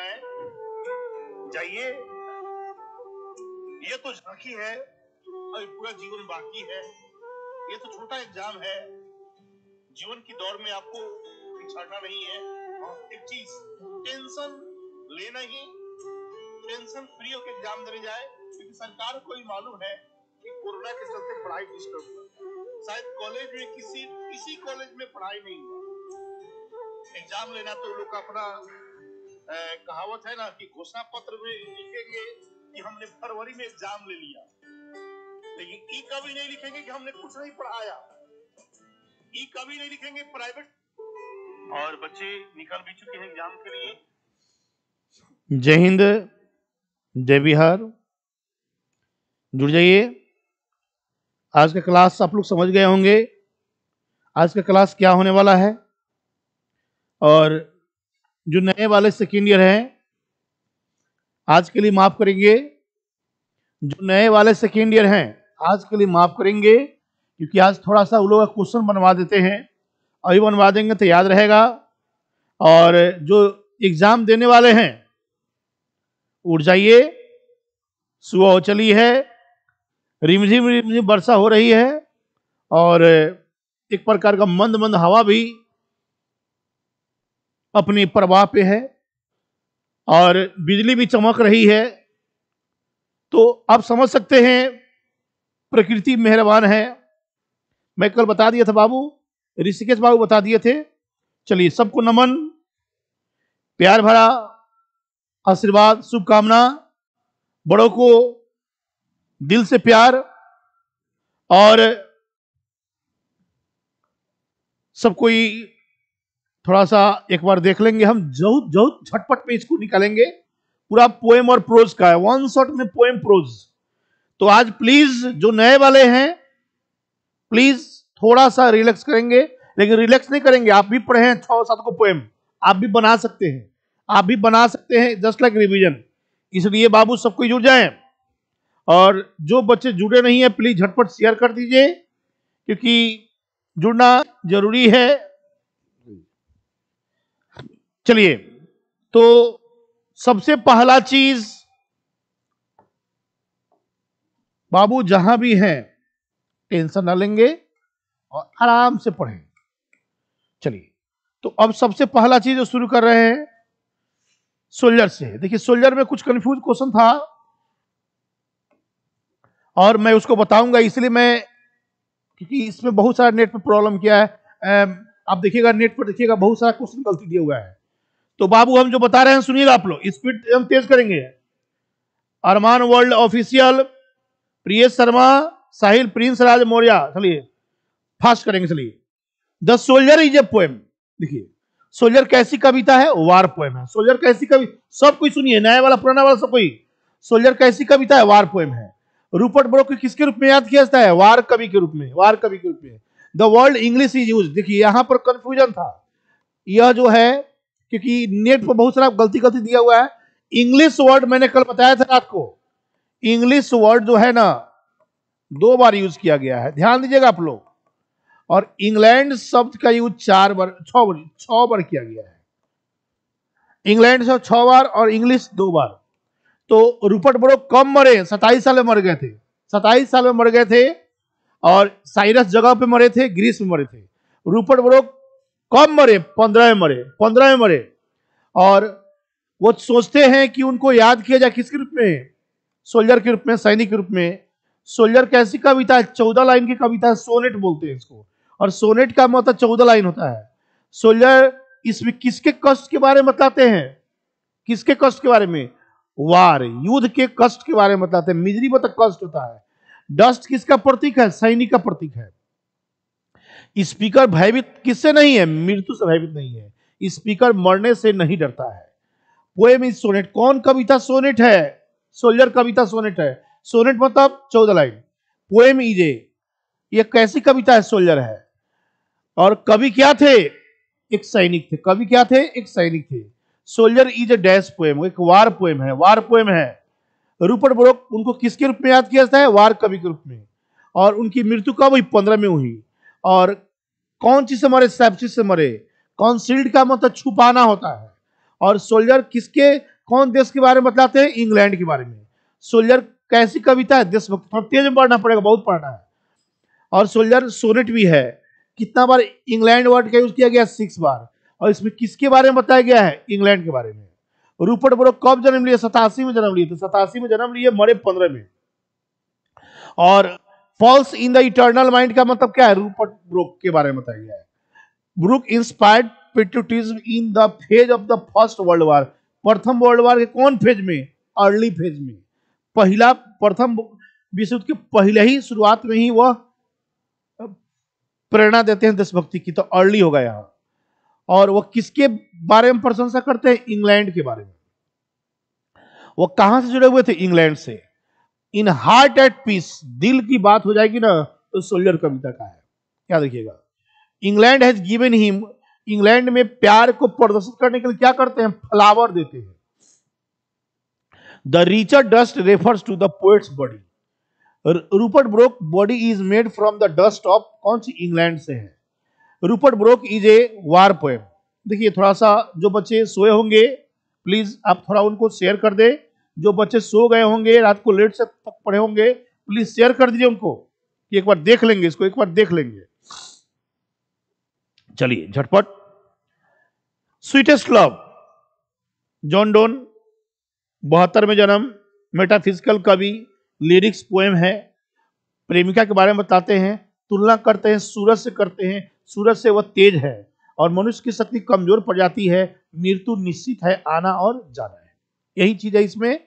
करना है जाइए ये तो झांकी है और पूरा जीवन बाकी है ये तो छोटा एग्जाम है जीवन की दौड़ में आपको पिछड़ना नहीं है और एक चीज टेंशन लेना ही टेंशन फ्री होकर एग्जाम देने जाए क्योंकि सरकार को ही मालूम है कि कोरोना के चलते पढ़ाई डिस्टर्ब शायद कॉलेज में किसी किसी कॉलेज में पढ़ाई नहीं हुआ एग्जाम लेना तो लोग अपना कहावत है ना कि घोषणा पत्र में लिखेंगे कि हमने फरवरी में एग्जाम ले लिया लेकिन ई कभी नहीं लिखेंगे कि हमने कुछ नहीं पढ़ाया ई कभी नहीं लिखेंगे प्राइवेट और बच्चे निकल भी चुके हैं एग्जाम के लिए जय हिंद जय बिहार जुड़ जाइए आज का क्लास आप लोग समझ गए होंगे आज का क्लास क्या होने वाला है और जो नए वाले सेकेंड ईयर हैं आज के लिए माफ करेंगे जो नए वाले सेकेंड ईयर हैं आज के लिए माफ करेंगे क्योंकि आज थोड़ा सा उन लोग क्वेश्चन बनवा देते हैं अभी बनवा देंगे तो याद रहेगा और जो एग्जाम देने वाले हैं उठ जाइए सुबह चली है रिमझिम रिमझिम वर्षा हो रही है और एक प्रकार का मंद मंद हवा भी अपनी प्रवाह पे है और बिजली भी चमक रही है तो आप समझ सकते हैं प्रकृति मेहरबान है मैं कल बता दिया था बाबू ऋषिकेश बाबू बता दिए थे चलिए सबको नमन प्यार भरा आशीर्वाद शुभकामना बड़ों को दिल से प्यार और सब कोई थोड़ा सा एक बार देख लेंगे हम जहुत जहुत झटपट में इसको निकालेंगे पूरा पोएम और प्रोज का है वन शॉट में पोएम प्रोज तो आज प्लीज जो नए वाले हैं प्लीज थोड़ा सा रिलैक्स करेंगे लेकिन रिलैक्स नहीं करेंगे आप भी पढ़े हैं छह सात को पोएम आप भी बना सकते हैं आप भी बना सकते हैं जस्ट लाइक रिविजन इसलिए बाबू सबको जुड़ जाए और जो बच्चे जुड़े नहीं है प्लीज झटपट शेयर कर दीजिए क्योंकि जुड़ना जरूरी है चलिए तो सबसे पहला चीज बाबू जहां भी हैं टेंशन ना लेंगे और आराम से पढ़ें चलिए तो अब सबसे पहला चीज जो शुरू कर रहे हैं सोल्जर से देखिए सोल्जर में कुछ कंफ्यूज क्वेश्चन था और मैं उसको बताऊंगा इसलिए मैं क्योंकि इसमें बहुत सारा नेट पर प्रॉब्लम किया है आप देखिएगा नेट पर देखिएगा बहुत सारा क्वेश्चन गलती दिया हुआ है तो बाबू हम जो बता रहे हैं सुनिएगा आप लोग स्पीड हम तेज करेंगे अरमान world official Priya Sharma Sahil Prince Raj Maurya चलिए फास्ट करेंगे चलिए the soldier is a poem देखिए सोल्जर कैसी कविता है वार पोएम है सोल्जर कैसी कवि सब कोई सुनिए नया वाला पुराना वाला सब कोई सोल्जर कैसी कविता है वार पोएम है रूपर्ट ब्रो को किसके रूप में याद किया जाता है वार कवि के रूप में वार कवि के रूप में the world English is use देखिए यहां पर कंफ्यूजन था यह जो है क्योंकि नेट पर बहुत सारा गलती गलती दिया हुआ है इंग्लिश वर्ड मैंने कल बताया था रात को इंग्लिश वर्ड जो है ना दो बार यूज किया गया है ध्यान दीजिएगा आप लोग और इंग्लैंड शब्द का यूज चार बार छ बार छ बार किया गया है इंग्लैंड शब्द छ बार और इंग्लिश दो बार तो रूपट बड़ो कम मरे सताइस साल में मर गए थे सताइस साल में मर गए थे और साइरस जगह पे मरे थे ग्रीस में मरे थे रूपर्ट बड़ो कब मरे पंद्रह मरे पंद्रह मरे और वो सोचते हैं कि उनको याद किया जाए किसके रूप में सोल्जर के रूप में सैनिक के रूप में सोल्जर कैसी कविता है चौदह लाइन की कविता है सोनेट बोलते हैं इसको और सोनेट का मतलब चौदह लाइन होता है सोल्जर इसमें किसके कष्ट के बारे में बताते हैं किसके कष्ट के बारे में वार युद्ध के कष्ट के बारे में बताते हैं मिजरी मतलब कष्ट होता है डस्ट किसका प्रतीक है सैनिक का प्रतीक है स्पीकर भयभीत किससे नहीं है मृत्यु से भयभीत नहीं है स्पीकर मरने से नहीं डरता है पोएम इज सोनेट कौन कविता सोनेट है सोल्जर कविता सोनेट है सोनेट मतलब चौदह लाइन पोएम इज ए ये कैसी कविता है सोल्जर है और कवि क्या थे एक सैनिक थे कवि क्या थे एक सैनिक थे soldier is a dash poem एक वार पोएम है वार पोएम है रूपर्ट ब्रोक उनको किसके रूप में याद किया जाता है वार कवि के रूप में और उनकी मृत्यु कब हुई पंद्रह में हुई और कौन चीज से मरे सब चीज से मरे कौन सील्ड का मतलब छुपाना होता है और सोल्जर किसके कौन देश के बारे में बतलाते हैं इंग्लैंड के बारे में सोल्जर कैसी कविता है देशभक्त थोड़ा तेज में पढ़ना पड़ेगा बहुत पढ़ना है और सोल्जर सोनेट भी है कितना बार इंग्लैंड वर्ड का यूज किया गया सिक्स बार और इसमें किसके बारे में बताया गया है इंग्लैंड के बारे में रूपट बोरो कब जन्म लिए सतासी में जन्म लिए तो सतासी में जन्म लिए मरे पंद्रह में और pulse in the eternal mind का मतलब क्या है रूपर्ट ब्रुक के बारे में बताया गया है Brooke inspired patriotism in the phase of the first world war प्रथम वर्ल्ड वार के कौन फेज में अर्ली फेज में पहला प्रथम विश्व युद्ध के पहले ही शुरुआत में ही वह प्रेरणा देते हैं देशभक्ति की तो अर्ली होगा यहाँ और वह किसके बारे में प्रशंसा करते हैं इंग्लैंड के बारे में वो कहां से जुड़े हुए थे इंग्लैंड से इन हार्ट एट पीस दिल की बात हो जाएगी ना तो सोल्जर कविता का है क्या देखिएगा England has given him England में प्यार को प्रदर्शित करने के लिए क्या करते हैं फ्लावर देते हैं the richer dust refers to the poet's body Rupert Brooke body is made from the dust of कौन सी इंग्लैंड से है Rupert Brooke is a war poem देखिए थोड़ा सा जो बच्चे सोए होंगे प्लीज आप थोड़ा उनको शेयर कर दे जो बच्चे सो गए होंगे रात को लेट से तक पढ़े होंगे प्लीज शेयर कर दीजिए उनको कि एक बार देख लेंगे इसको एक बार देख लेंगे चलिए झटपट स्वीटेस्ट लव जॉन डोन बहत्तर में जन्म मेटाफिजिकल कवि लिरिक्स पोएम है प्रेमिका के बारे में बताते हैं तुलना करते हैं सूरज से करते हैं सूरज से वह तेज है और मनुष्य की शक्ति कमजोर पड़ जाती है मृत्यु निश्चित है आना और जाना है यही चीज है इसमें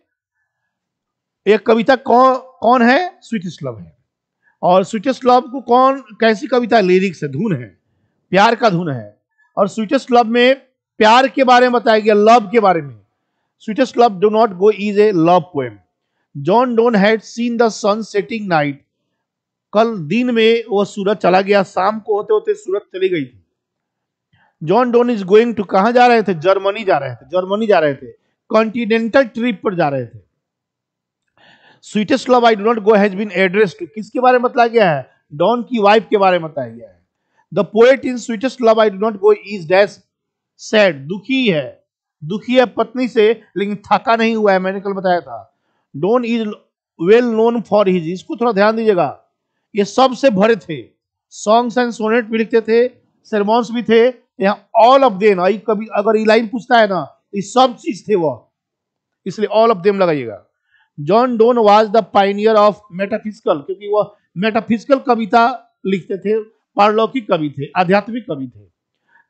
एक कविता कौन कौन है लव है और लव को कौन कैसी कविता लिरिक्स है धुन है प्यार का धुन है और स्वीटेस्ट लव में प्यार के बारे में बताया गया लव के बारे में sweetest love do not go is a love poem John Donne had seen the sun setting night कल दिन में वो सूरज चला गया शाम को होते होते सूरज चली गई थी John Donne is going to कहा जा रहे थे जर्मनी जा रहे थे जर्मनी जा रहे थे कॉन्टिनेंटल ट्रिप पर जा रहे थे sweetest love I do not go has been address to किसके बारे में बताया गया है डॉन की वाइफ के बारे में बताया गया है the poet in sweetest love I do not go is dash sad दुखी है दुखी है पत्नी से लेकिन थका नहीं हुआ है मैंने कल बताया था Donne is well known for his इसको थोड़ा ध्यान दीजिएगा ये सबसे भरे थे सॉन्ग्स एंड सोनेट भी लिखते थे सेरमोन्स भी थे यहाँ ऑल ऑफ देन कभी अगर ये लाइन पूछता है ना तो ये सब चीज थे वो इसलिए ऑल ऑफ देम लगाइएगा John Donne was the pioneer of metaphysical क्योंकि वो मेटाफिजिकल कविता लिखते थे पारलौकिक कवि थे आध्यात्मिक कवि थे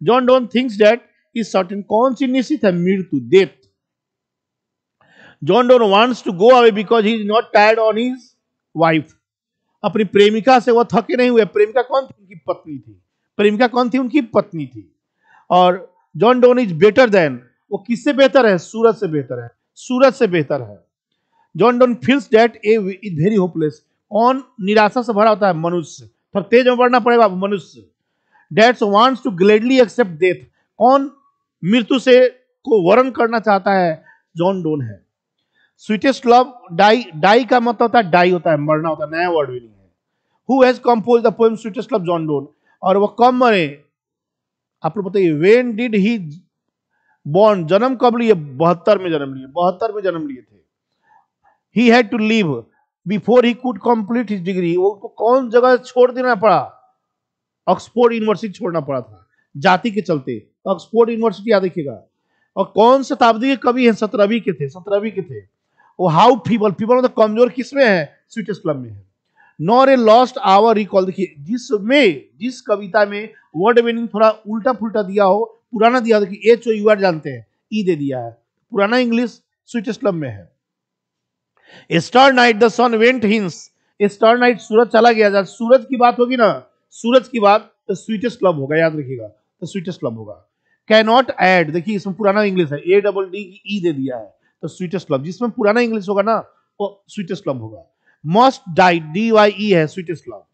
John Donne thinks death is certain कौन सी निश्चित है मृत्यु death John Donne wants to go away because he is not tired on his wife अपनी प्रेमिका से वह थके नहीं हुए प्रेमिका कौन थी उनकी पत्नी थी प्रेमिका कौन थी उनकी पत्नी थी और John Donne is better than वो किससे बेहतर है सूरज से बेहतर है सूरज से बेहतर है John Donne feels that a is very hopeless कौन निराशा से भरा होता है मनुष्य पर तेज में बढ़ना पड़ेगा मनुष्य that's wants to gladly accept death कौन मृत्यु से को वर्ण करना चाहता है जॉन डोन है स्वीटेस्ट लव डाई डाई का मतलब होता है डाई होता है मरना होता है नया वर्ड भी नहीं है who has compose the poem sweetest love John Donne और वो कब मरे आप लोग बताइए वेन डिड ही बॉर्न जन्म कब लिए बहत्तर में जन्म लिए बहत्तर में जन्म लिए थे he had to leave before he could complete his degree उनको कौन जगह छोड़ देना पड़ा ऑक्सफोर्ड यूनिवर्सिटी छोड़ना पड़ा था जाति के चलते ऑक्सफोर्ड तो यूनिवर्सिटी याद रखिएगा और कौन शताब्दी के कवि हैं सत्रहवीं के थे सत्रहवीं के थे वो हाउ फीबल फीबल मतलब कमजोर किस में है स्वीटेस्ट क्लब में है nor a lost hour recall देखिए जिसमें जिस कविता में वर्ड मीनिंग थोड़ा उल्टा फुलटा दिया हो पुराना दिया था एच ओ यू आर जानते हैं ई e दे दिया है पुराना इंग्लिश स्विच स्लम में है yesternight the sun went hence yesternight सूरज चला गया जब सूरज की बात होगी ना सूरज की बात तो स्वीटेस्ट क्लब होगा याद रखिएगा तो स्वीटेस्ट क्लब होगा कैनॉट एड देखिए इसमें पुराना इंग्लिश है ए डबल डी की ई e दे दिया है तो स्वीटेस्ट क्लब जिसमें पुराना इंग्लिश होगा ना वो स्वीटेस्ट क्लब होगा must die D Y E है sweetest club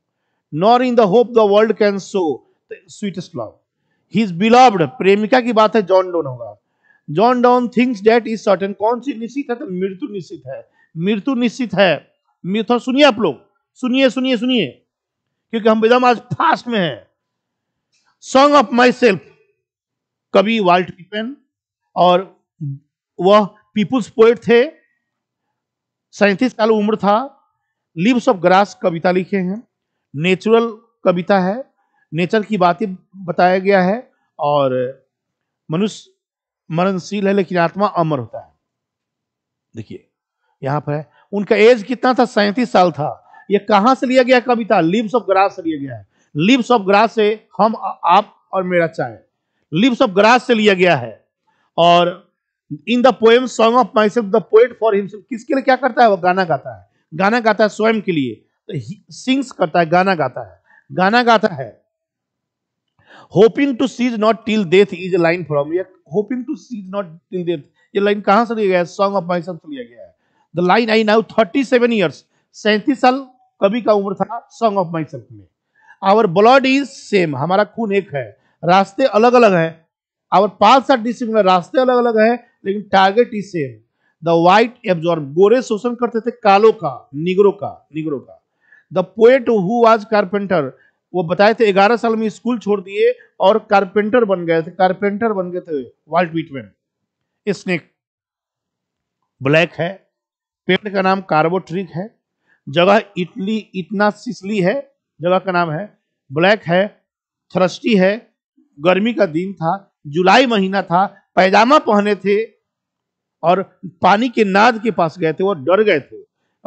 nor in the hope the world can so sweetest club his beloved प्रेमिका की बात है जॉन डोन होगा John Donne things death is certain कौन सी निश्चित है तो मृत्यु निश्चित है मृत्यु निश्चित है मृत्यु सुनिए आप लोग सुनिए सुनिए सुनिए क्योंकि हम एकदम आज फास्ट में है सॉन्ग ऑफ माई सेल्फ कवि वाल्ट पिपेन और वह पीपुल्स पोएट थे सैतीस साल उम्र था लिप्स ऑफ ग्रास कविता लिखे हैं नेचुरल कविता है नेचर की बातें बताया गया है और मनुष्य मरणशील है लेकिन आत्मा अमर होता है देखिए यहाँ पर है उनका एज कितना था सैंतीस साल था ये कहाँ से लिया गया कविता लिप्स ऑफ ग्रास से लिया गया है लिप्स ऑफ ग्रास से हम आप और मेरा चाय लिप्स ऑफ ग्रास से लिया गया है और in the poem song of myself the poet for himself किसके लिए क्या करता है वो गाना गाता है गाना गाता है स्वयं के लिए तो सिंग्स करता है गाना गाता है गाना गाता है hoping to cease not till death is line from ये hoping to cease not till death ये लाइन कहां से लिया गया है सॉन्ग ऑफ माइसन से लिया गया है the line I now thirty seven years सैंतीस साल कभी का उम्र था सॉन्ग ऑफ माइसेल्फ में आवर ब्लड इज सेम हमारा खून एक है रास्ते अलग अलग है आवर पाथ आर डिसिमिलर रास्ते अलग अलग है लेकिन target is same the white absorb गोरे शोषण करते थे कालो का निगरों का निगरों का the poet who was carpenter वो बताए थे ग्यारह साल में स्कूल छोड़ दिए और कारपेंटर बन गए थे कारपेंटर बन गए थे वाल्ट विटमैन स्नेक ब्लैक है पेड़ का नाम कार्बोट्रिक है जगह इटली इतना सिसली है जगह का नाम है ब्लैक है थ्रस्टी है गर्मी का दिन था जुलाई महीना था पैजामा पहने थे और पानी के नाद के पास गए थे वो डर गए थे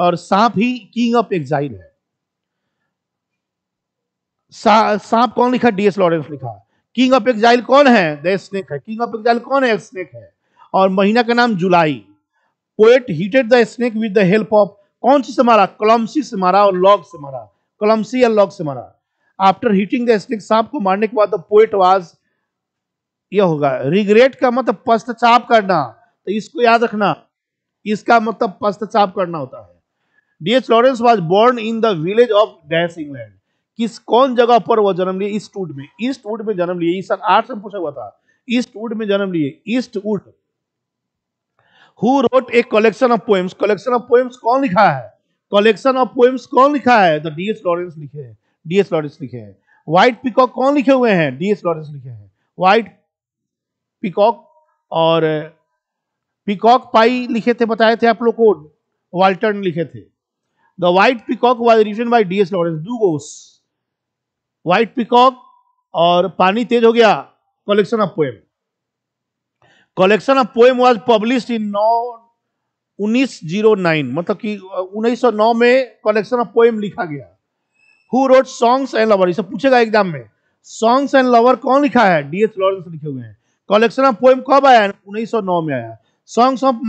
और सांप ही किंग ऑफ एग्जाइल है सांप कौन लिखा डीएस लॉरेंस लिखा किंग ऑफ एक्साइल कौन है द स्नेक है किंग ऑफ एक्साइल कौन है स्नेक है और महीना का नाम जुलाई poet heated the snake with the help of कौन सी से मारा कलमसी से मारा और लॉग से मारा कलमसी या लॉग से मारा आफ्टर हीटिंग द स्नेक सांप को मारने के बाद द पोएट वाज यह होगा रिग्रेट का मतलब पश्चाताप करना तो इसको याद रखना इसका मतलब पश्चाताप करना होता है D S Lawrence was born in the village of dash England किस कौन जगह पर वह जन्म लिए ईस्ट वुड में ईस्ट वुड में जन्म लिए सन आठ से पूछा हुआ था ईस्ट वुड में जन्म लिए Eastwood who wrote a collection of poems collection of poems कौन लिखा है कलेक्शन ऑफ पोएम्स कौन लिखा है द डीएस लॉरेंस लिखे हैं डीएस लॉरेंस लिखे हैं व्हाइट पिकॉक कौन लिखे हुए हैं डीएस लॉरेंस लिखे हैं व्हाइट पिकॉक और पिकॉक uh, पाई लिखे थे बताए थे आप लोग को वाल्टन लिखे थे the white peacock was written by D S Lawrence do goes white peacock और पानी तेज हो गया collection of poem collection of poem was publish in नौ नाइन मतलब कि नौ में कलेक्शन ऑफ पोएम लिखा गया who wrote songs and lover इसे पूछेगा एग्जाम में सॉन्ग्स एंड लवर कौन लिखा है डीएस लॉरेंस लिखे हुए हैं कलेक्शन ऑफ पोएम कब आया उन्नीस सौ नौ में आया सॉन्ग्स ऑफ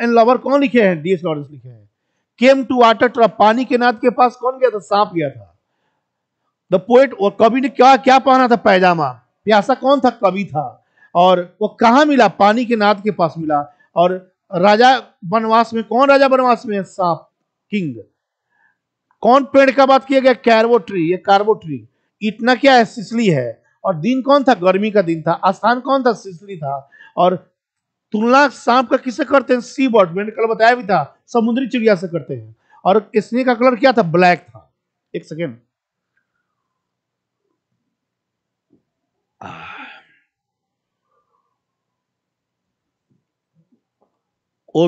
एंड लवर कौन लिखे हैं डीएस लॉरेंस लिखे हैं केम टू वाटर ट्रप पानी के नाथ के पास कौन गया था सांप गया था द पोएट और कवि ने क्या क्या पहना था पैजामा प्यासा कौन था कवि था और वो कहाँ मिला पानी के नाद के पास मिला और राजा वनवास में कौन राजा वनवास में है सांप किंग कौन पेड़ का बात किया गया कैरवो ट्री ये कार्बो ट्री इतना क्या है सिसली है और दिन कौन था गर्मी का दिन था स्थान कौन था सिसली था और तुलना सांप का किससे करते हैं सी बर्ड मैंने कल बताया भी था समुद्री चिड़िया से करते हैं और इसने का कलर क्या था ब्लैक था एक second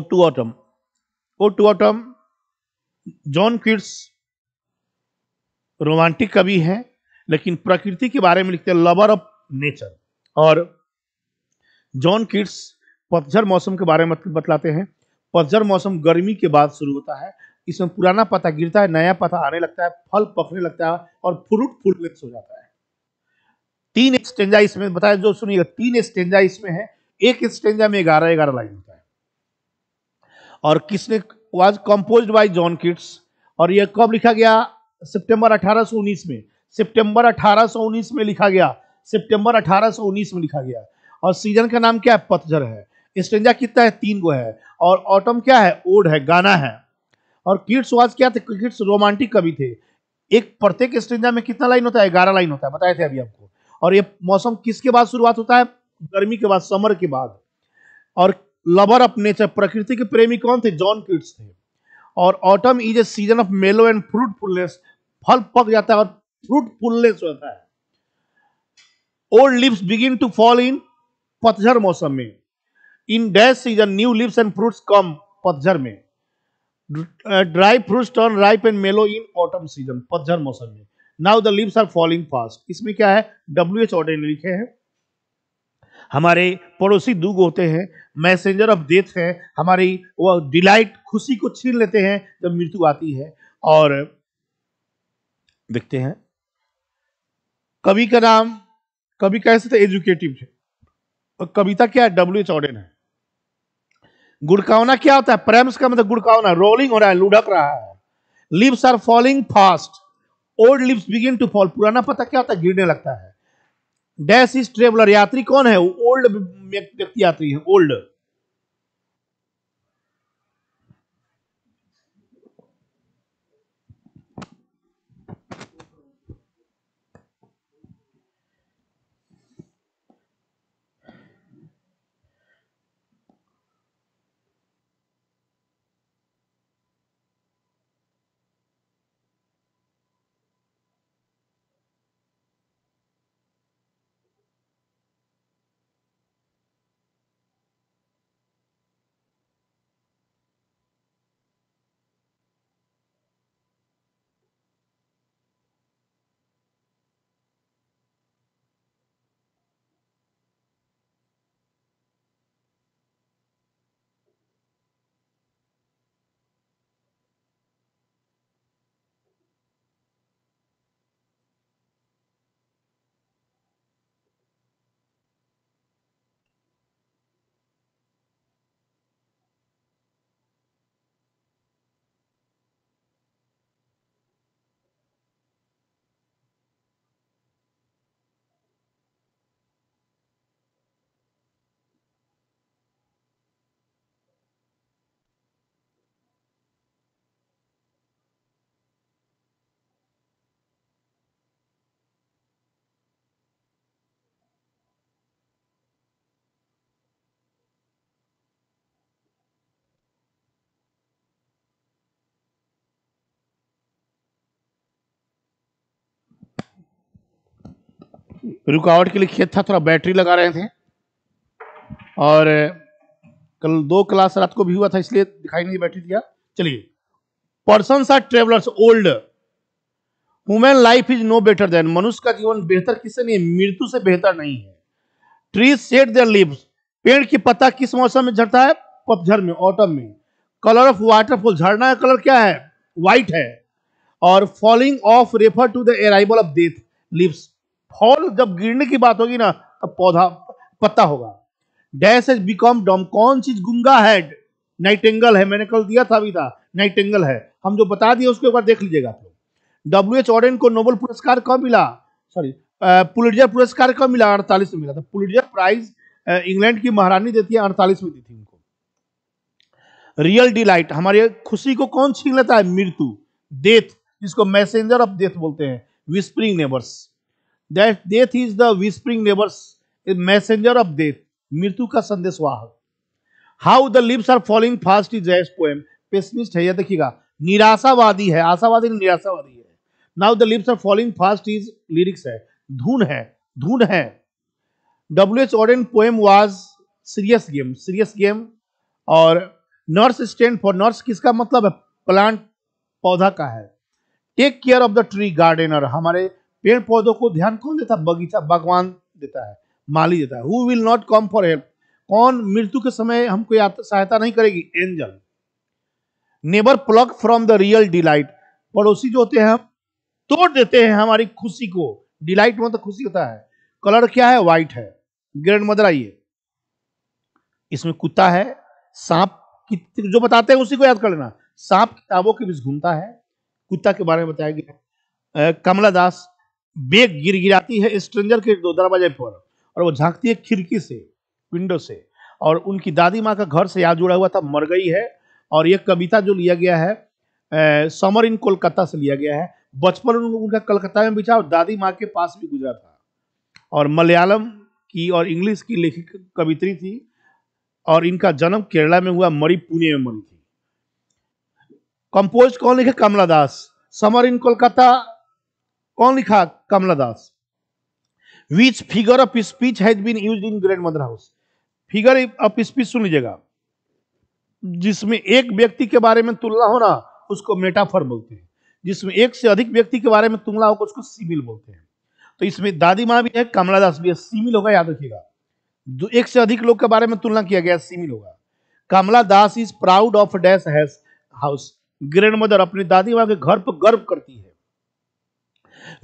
to autumn O to autumn John Keats romantic कवि हैं लेकिन प्रकृति के बारे में लिखते हैं लवर ऑफ नेचर और जॉन किड्स पतझर मौसम के बारे में बतलाते हैं पतझर मौसम गर्मी के बाद शुरू होता है इसमें पुराना पता गिरता है नया पता आने लगता है फल पकने लगता है और फ्रूट फूल हो जाता है तीन स्टेंजा इसमें बताया जो सुनिएगा तीन स्टेंजा इसमें है एक स्टेंजा में ग्यारह ग्यारह लाइन होता है और किसने was compose by John Keats और यह कब लिखा गया सितंबर 1819 में सितंबर 1819 में लिखा गया सितंबर 1819 में लिखा गया और सीजन का नाम क्या है पतझर है स्टेंजा कितना है तीन गो है और ऑटम क्या है ओड है गाना है और किट्स वाज क्या थे किट्स रोमांटिक कवि थे एक प्रत्येक स्टेंजा में कितना लाइन होता है ग्यारह लाइन होता है बताए थे अभी आपको और ये मौसम किसके बाद शुरुआत होता है गर्मी के बाद समर के बाद और लवर ऑफ नेचर प्रकृति के प्रेमी कौन थे जॉन किट्स थे और autumn is a season of mellow and fruitfulness फल पक जाता है और फ्रूटफुलनेस होता है old leaves begin to fall in पतझर मौसम में in dash season new leaves and fruits come पतझर में dry fruits turn ripe and mellow in autumn season पतझर मौसम में now the leaves are falling fast इसमें क्या है डब्ल्यू एच ऑर्डर लिखे हैं हमारे पड़ोसी दूग होते हैं मैसेंजर ऑफ डेथ है हमारी वो डिलाइट खुशी को छीन लेते हैं जब मृत्यु आती है और देखते हैं कवि का नाम कवि कैसे थे एजुकेटिव थे और कविता क्या है डब्ल्यू एच ऑर्डन है गुड़कावना क्या होता है प्रेम्स का मतलब गुड़कावना रोलिंग हो रहा है लुढ़क रहा है leaves are falling fast old leaves begin to fall पुराना पता क्या होता है गिरने लगता है डैश इज ट्रेवलर यात्री कौन है ओल्ड व्यक्ति यात्री है ओल्ड रुकावट के लिए खेत था थोड़ा बैटरी लगा रहे थे और कल दो क्लास रात को भी हुआ था इसलिए दिखाई नहीं बैटरी दिया चलिए person are travellers old women life is no better than मनुष्य का जीवन बेहतर किससे नहीं है मृत्यु से बेहतर नहीं है ट्री सेट देर लिप्स पेड़ की पत्ता किस मौसम में झड़ता है पतझड़ में ऑटम में कलर ऑफ वाटरफॉल झरना का कलर क्या है व्हाइट है और falling of refer to the arrival of death leaves fall जब गिरने की बात होगी ना तब पौधा पत्ता होगा डैश एज बिकॉम डॉम कौन चीज गुंगा है नाइट एंगल है मैंने कल दिया था अभी था नाइट एंगल है हम जो बता दिए उसके ऊपर देख लीजिएगा फिर डब्ल्यू एच ऑर्डन को नोबल पुरस्कार कब मिला सॉरी पुलिटजर पुरस्कार कब मिला अड़तालीस में मिला था पुलिटजर प्राइज इंग्लैंड की महारानी देती है अड़तालीस में दी थी उनको रियल डिलाइट हमारी खुशी को कौन छीन लेता है मृत्यु डेथ जिसको मैसेंजर ऑफ डेथ बोलते हैं whispering neighbours that death is the whispering neighbours a messenger of death मृत्यु का संदेश वाहक how the leaves are following fast is as poem pessimist है यह देखिएगा निराशावादी है आशावादी निराशावादी है now the leaves are following fast is lyrics है धुन है धुन है W H Auden poem was serious game serious game और नर्स स्टैंड फॉर नर्स किसका मतलब है प्लांट पौधा का है take care of the tree gardener हमारे पेड़ पौधों को ध्यान कौन देता है बगीचा भगवान देता है माली देता है who will not come for help कौन मृत्यु के समय हमको सहायता नहीं करेगी angel neighbour plug from the real delight पड़ोसी जो होते हैं हम तोड़ देते हैं हमारी खुशी को डिलाइट मतलब तो खुशी होता है कलर क्या है व्हाइट है ग्रैंड मदर आइए इसमें कुत्ता है सांप तो जो बताते हैं उसी को याद कर लेना सांप किताबों के बीच घूमता है कुत्ता के बारे में बताया गया कमला दास बेग गिर गिराती है स्ट्रेंजर के दो दरवाजे पर और वो झांकती है खिड़की से विंडो से और उनकी दादी माँ का घर से याद जुड़ा हुआ था मर गई है और यह कविता जो लिया गया है समर इन कोलकाता से लिया गया है बचपन उनका कलकत्ता में बिछा और दादी माँ के पास भी गुजरा था और मलयालम की और इंग्लिश की लेखिक कवित्री थी और इनका जन्म केरला में हुआ मरी पुणे में मरी थी कंपोज कौन लिखे कमला दास समर इन कोलकाता कौन लिखा Kamala Das which figure of speech has been use in grand mother house figure of speech सुन लीजिएगा जिसमें एक व्यक्ति के बारे में तुलना होना उसको मेटाफर बोलते हैं जिसमें एक से अधिक व्यक्ति के बारे में तुलना होगा उसको सिमिल बोलते हैं तो इसमें दादी माँ भी है कमला दास भी है सिमिल होगा याद रखिएगा जो एक से अधिक लोग के बारे में तुलना किया गया सिमिल होगा Kamala Das is proud of dash has house grandmother अपनी दादी माँ के घर पर गर्व करती है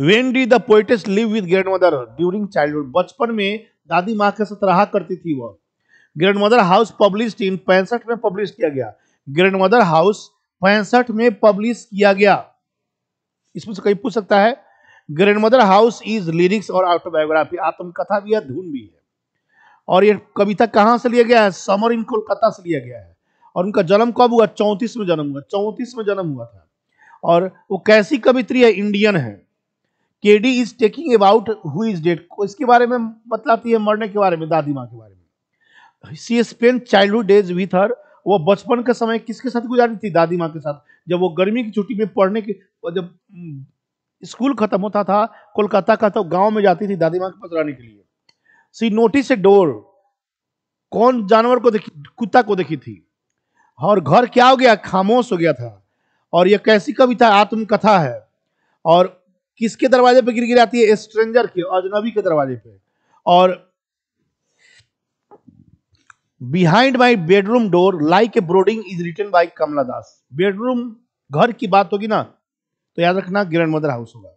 when the the poetess live with grandmother during childhood बचपन में दादी माँ के साथ रहा करती थी वह grand mother house publish in पैंसठ में पब्लिश किया गया ग्रैंड मदर हाउस पैंसठ में पब्लिश किया गया इसमें से कहीं पूछ सकता है grand mother house is lyrics और ऑटोबायोग्राफी आत्मकथा भी है धुन भी है और ये कविता कहाँ से लिया गया है समर इन कोलकाता से लिया गया है और उनका जन्म कब हुआ चौंतीस में जन्म हुआ चौंतीस में जन्म हुआ था और वो कैसी कवित्री है इंडियन है के D is talking about who is dead इसके बारे में बतलाती है मरने के बारे में दादी माँ के बारे में she spend childhood days with her वो बचपन का समय किसके साथ गुजारनी थी दादी माँ के साथ जब वो गर्मी की छुट्टी में पढ़ने के जब हम्म, स्कूल खत्म होता था कोलकाता का तो गांव में जाती थी दादी माँ के पास रहने के लिए सी नोटिस ए डोर कौन जानवर को देखी कुत्ता को देखी थी और घर क्या हो गया खामोश हो गया था और यह कैसी कविता आत्मकथा है और किसके दरवाजे पे गिर गिराती है स्ट्रेंजर के अजनबी के दरवाजे पे और behind my bedroom door like a brooding is written by Kamala Das bedroom घर की बात होगी ना तो याद रखना ग्रैंड मदर हाउस होगा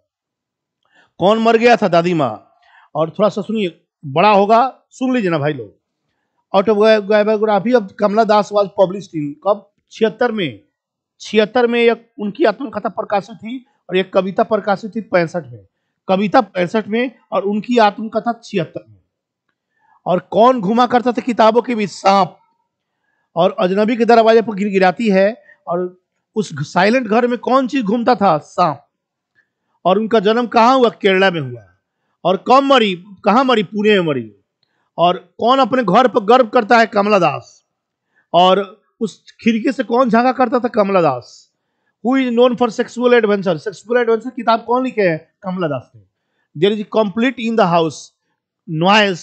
कौन मर गया था दादी माँ और थोड़ा सा सुनिए बड़ा होगा सुन लीजिए ना भाई लोग autobiography of Kamala Das was publish in कब छिहत्तर में छिहत्तर में यह उनकी आत्मकथा प्रकाशित थी और एक कविता प्रकाशित थी पैंसठ में कविता पैंसठ में और उनकी आत्मकथा छिहत्तर में और कौन घुमा करता था किताबों के बीच सांप और अजनबी के दरवाजे पर गिर गिराती है और उस साइलेंट घर में कौन चीज घूमता था सांप और उनका जन्म कहाँ हुआ केरला में हुआ और कब मरी कहाँ मरी पुणे में मरी और कौन अपने घर पर गर्व करता है कमला दास और उस खिड़की से कौन झांका करता था Kamala Das who is known for sexual adventure sexual adventure किताब कौन लिखे है कमला दास ने there is complete in the house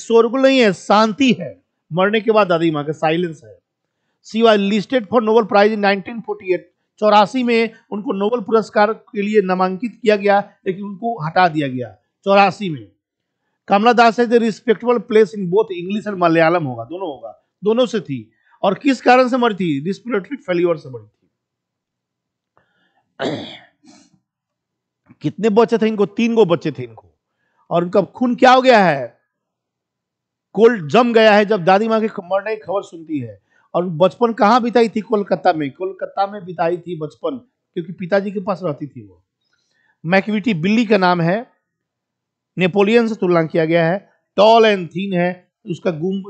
शोरगुल नहीं है शांति है मरने के बाद दादी माँ का साइलेंस है she was listed for Nobel prize in 1948 चौरासी में उनको नोबल पुरस्कार के लिए नामांकित किया गया लेकिन उनको हटा दिया गया चौरासी में कमला दास है respectable place in both English और मलयालम होगा दोनों होगा दोनों से थी और किस कारण से मरी थी रिस्पिरेटरी फेल्यूर से मरी कितने बच्चे थे इनको तीन गो बच्चे थे इनको और उनका खून क्या हो गया है कोल्ड जम गया है जब दादी माँ के मरने की खबर सुनती है और बचपन कहाँ बिताई थी कोलकाता में कोलकाता में बिताई थी बचपन क्योंकि पिताजी के पास रहती थी वो मैकविटी बिल्ली का नाम है नेपोलियन से तुलना किया गया है टॉल एंड थीन है उसका गुम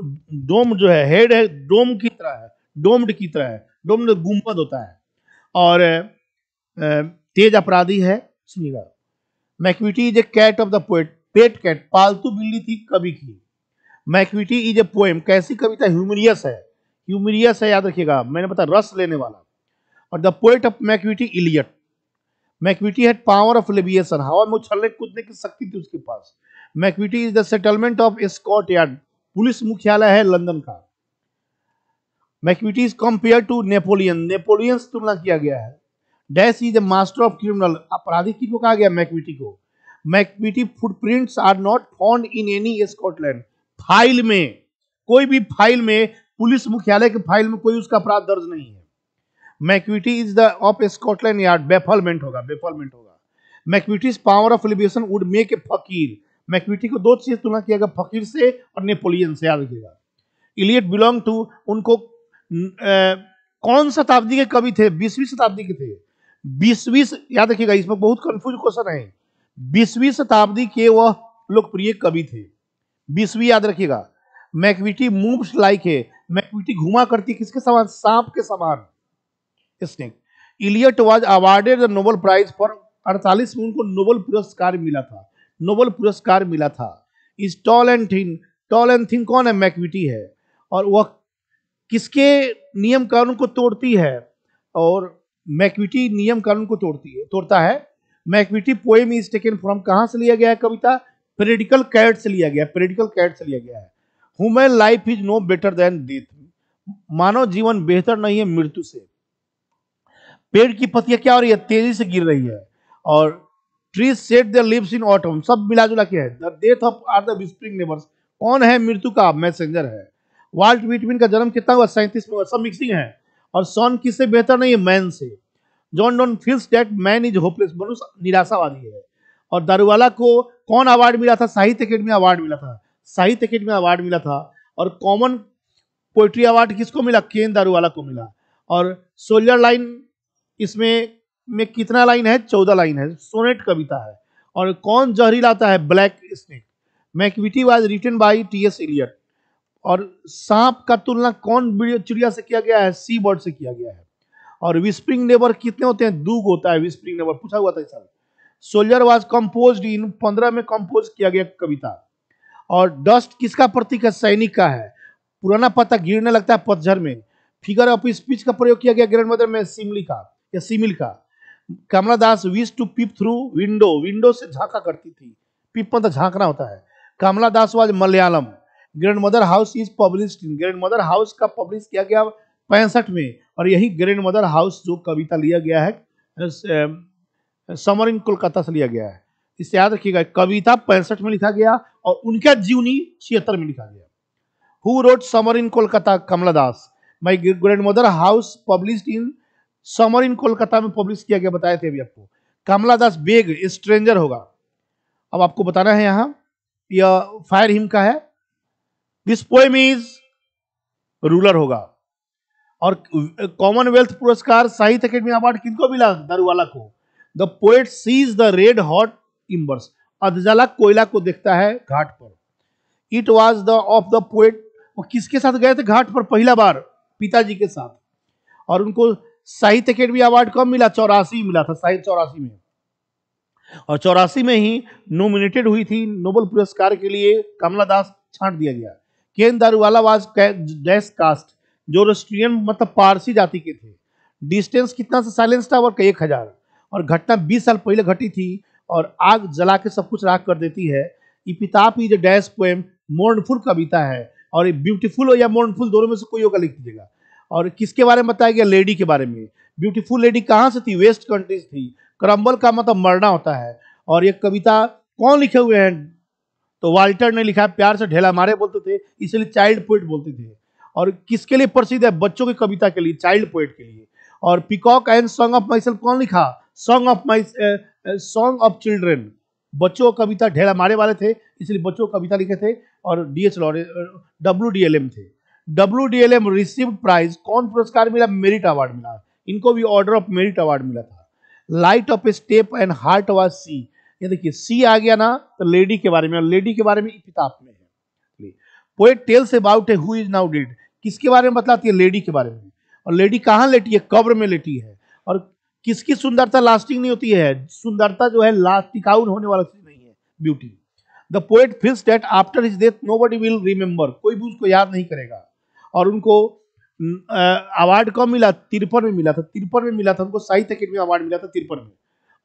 डोम जो है हेड है डोम की तरह है डोम्ड की तरह है डोम्ड गुम्बद होता है और तेज अपराधी है सुनिएगा Macavity is a cat of the poet pet cat पालतू बिल्ली थी कवि की मैक्विटी इज ए पोएम कैसी कविता ह्यूमरियस है ह्यूमरियस है याद रखिएगा मैंने बताया रस लेने वाला और the poet of Macavity Eliot Macavity had power of levitation हवा में उछलने कूदने की शक्ति थी उसके पास Macavity is the settlement of Scot Yard police मुख्यालय है लंदन का Macavity is compare to Napoleon Napoleon तुलना किया गया है dash is the master of criminal अपराधी किसको कहा गया मैकविटी को Macavity footprints are not found in any Scotland file में कोई भी फाइल में पुलिस मुख्यालय के फाइल में कोई उसका अपराध दर्ज नहीं है Macavity is the of Scotland Yard bafflement होगा बेफलमेंट होगा Macavity's power of liberation would make a फकीर मैक्विटी को दो चीज तुलना किया गया फकीर से और नेपोलियन से याद रखिएगा इलियट बिलोंग टू उनको आ, कौन शताब्दी के कवि थे बीसवीं शताब्दी के थे बीसवीं याद रखिएगा इसमें बहुत कंफ्यूज क्वेश्चन है बीसवीं शताब्दी के वह लोकप्रिय कवि थे बीसवीं याद रखिएगा मैक्विटी मूव्स लाइक है मैक्विटी घुमा करती किसके समान सांप के समान snake Eliot was awarded Nobel prize for अड़तालीस में उनको नोबल पुरस्कार मिला था नोबल पुरस्कार मिला था इस tall and thin tall and thin कौन है मैक्विटी है और वह किसके नियम कानून को तोड़ती है और मैक्विटी नियम कानून को तोड़ती है तोड़ता है Macavity poem is taken from कहाँ से लिया गया है कविता पेरेडिकल कैट से लिया गया पेरेडिकल कैट से लिया गया है human life is no better than death मानव जीवन बेहतर नहीं है मृत्यु से पेड़ की पत्तियां क्या हो रही है तेजी से गिर रही है और tree shed their leaves in autumn सब मिला जुला के है the death of are the whispering neighbours कौन है मृत्यु का मैसेंजर है वाल्ट विटमिन का जन्म कितना हुआ सैंतीस में हुआ सब मिक्सिंग है और सॉन किससे बेहतर नहीं है मैन से John Donne feels that man is hopeless मनुष्य निराशावादी है और दारूवाला को कौन अवार्ड मिला था साहित्य अकेडमी अवार्ड मिला था साहित्य अकेडमी अवार्ड मिला था और कॉमन पोइट्री अवार्ड किसको मिला केन दारूवाला को मिला और सोलर लाइन इसमें में कितना लाइन है चौदह लाइन है सोनेट कविता है और कौन जहरीलाता है black snake Macavity was written by T S Eliot और सांप का तुलना कौन चिड़िया से किया गया है सी बर्ड से किया गया है और विस्प्रिंग नेबर कितने होते हैं दूग होता है विस्प्रिंग नेबर पूछा हुआ था सोल्जर वॉज कम्पोज इन पंद्रह में कम्पोज किया गया कविता और डस्ट किसका प्रतीक है सैनिक का है पुराना पता गिरने लगता है पतझर में फिगर ऑफ स्पीच का प्रयोग किया गया ग्रैंड मदर में सिमली का या सिमिल का Kamala Das wish to peep through window window से झांका करती थी पिप मतलब झांकना होता है Kamala Das was Malayalam mother house is publish grand mother house का पब्लिश किया गया पैंसठ में और यही ग्रैंड मदर हाउस जो कविता लिया गया है समर इन कोलकाता से लिया गया है इसे याद रखिएगा कविता पैंसठ में लिखा गया और उनका जीवनी छिहत्तर में लिखा गया who wrote summer in Kolkata Kamala Das my grand mother house publish in summer in Kolkata में पब्लिश किया गया बताए थे अभी आपको कमला दास बेग स्ट्रेंजर होगा अब आपको बताना है यहाँ यह फायर हिम का है दिस पोएम इज रूलर होगा और कॉमनवेल्थ पुरस्कार साहित्य अकेडमी अवार्ड किनको मिला दारूवाला को the poet sees the red hot embers अदजाला कोयला को देखता है घाट पर it was the of the poet वो किसके साथ गए थे घाट पर पहला बार पिताजी के साथ और उनको साहित्य अकेडमी अवार्ड कब मिला चौरासी मिला था साहित्य चौरासी में और चौरासी में ही नोमिनेटेड हुई थी नोबल पुरस्कार के लिए कमला दास छांट दिया गया Ken Daruwalla was dash caste जो रोस्ट्रियन मतलब पारसी जाति के थे डिस्टेंस कितना सा साइलेंस था का एक हज़ार और घटना बीस साल पहले घटी थी और आग जला के सब कुछ राख कर देती है epitaph is dash poem mournful कविता है और ब्यूटीफुल या मोर्नफुल दोनों में से कोई होगा लिख दीजिएगा और किसके बारे में बताया गया लेडी के बारे में ब्यूटीफुल लेडी कहाँ से थी वेस्ट कंट्रीज थी क्रम्बल का मतलब मरना होता है और ये कविता कौन लिखे हुए हैं तो वाल्टर ने लिखा प्यार से ढेला मारे बोलते थे इसलिए चाइल्ड पोइट बोलते थे और किसके लिए प्रसिद्ध है बच्चों की कविता के लिए चाइल्ड पोइट के लिए और peacock and song of myself कौन लिखा song of my song of children बच्चों को कविता ढेला मारे वाले थे इसलिए बच्चों को कविता लिखे थे और डी एच लॉरे डब्ल्यू डी एल एम थे W D L M receive prize कौन पुरस्कार मिला मेरिट अवार्ड मिला इनको भी ऑर्डर ऑफ मेरिट अवार्ड मिला था light of step and heart was C ये देखिए सी आ गया ना तो लेडी के बारे में और लेडी के बारे में किताब में है poet tells about a who is now dead किसके बारे में बतलाती है लेडी के बारे में और लेडी कहाँ लेटी है कब्र में लेटी है और किसकी सुंदरता लास्टिंग नहीं होती है सुंदरता जो है लास्ट टिकाउन होने वाला चीज नहीं है beauty the poet feels that after his death nobody will remember कोई भी उसको याद नहीं करेगा और उनको अवार्ड कब मिला तिरपन में मिला था तिरपन में मिला था उनको साहित्य अकेडमी अवार्ड मिला था तिरपन में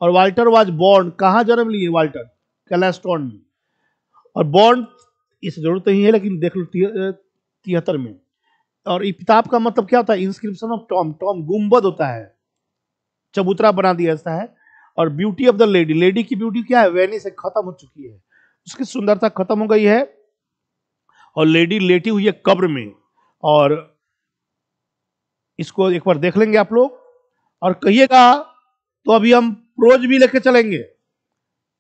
और वाल्टर वाज बॉर्न कहाँ जन्म लिए वाल्टर कैलास्टॉन में और बॉर्न इस जरूरत नहीं है लेकिन देख लो तिहत्तर में और किताब का मतलब क्या होता है इंस्क्रिप्शन ऑफ टॉम टॉम गुम्बद होता है चबूतरा बना दिया जाता है और beauty of the lady lady की ब्यूटी क्या है वैनी से खत्म हो चुकी है उसकी सुंदरता खत्म हो गई है और लेडी लेटी हुई है कब्र में और इसको एक बार देख लेंगे आप लोग और कहिएगा तो अभी हम प्रोज भी लेके चलेंगे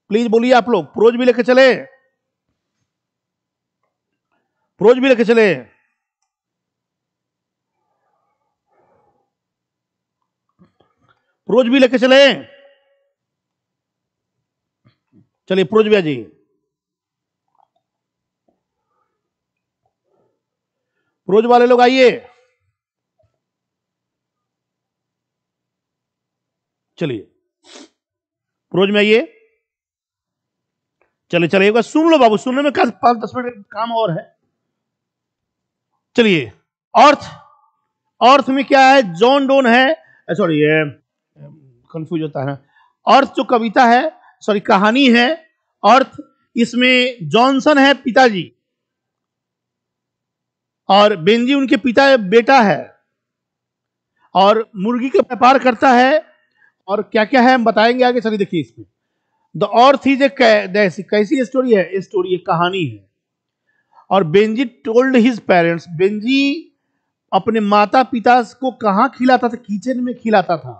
प्लीज बोलिए आप लोग प्रोज भी लेके चले प्रोज भी लेके चले प्रोज भी लेके चले चलिए प्रोज भैया जी प्रोज वाले लोग आइए चलिए प्रोज में आइए चले चले एक बार सुन लो बाबू सुनने में पांच दस मिनट काम और है चलिए अर्थ अर्थ में क्या है जॉन डोन है सॉरी कंफ्यूज होता है अर्थ जो कविता है सॉरी कहानी है अर्थ इसमें जॉनसन है पिताजी और बेंजी उनके पिता बेटा है और मुर्गी का व्यापार करता है और क्या क्या है हम बताएंगे आगे चलिए देखिए इसमें द और सीज ए कैसी स्टोरी है स्टोरी एक कहानी है और Benji told his parents Benji अपने माता पिता को कहा खिलाता था किचन में खिलाता था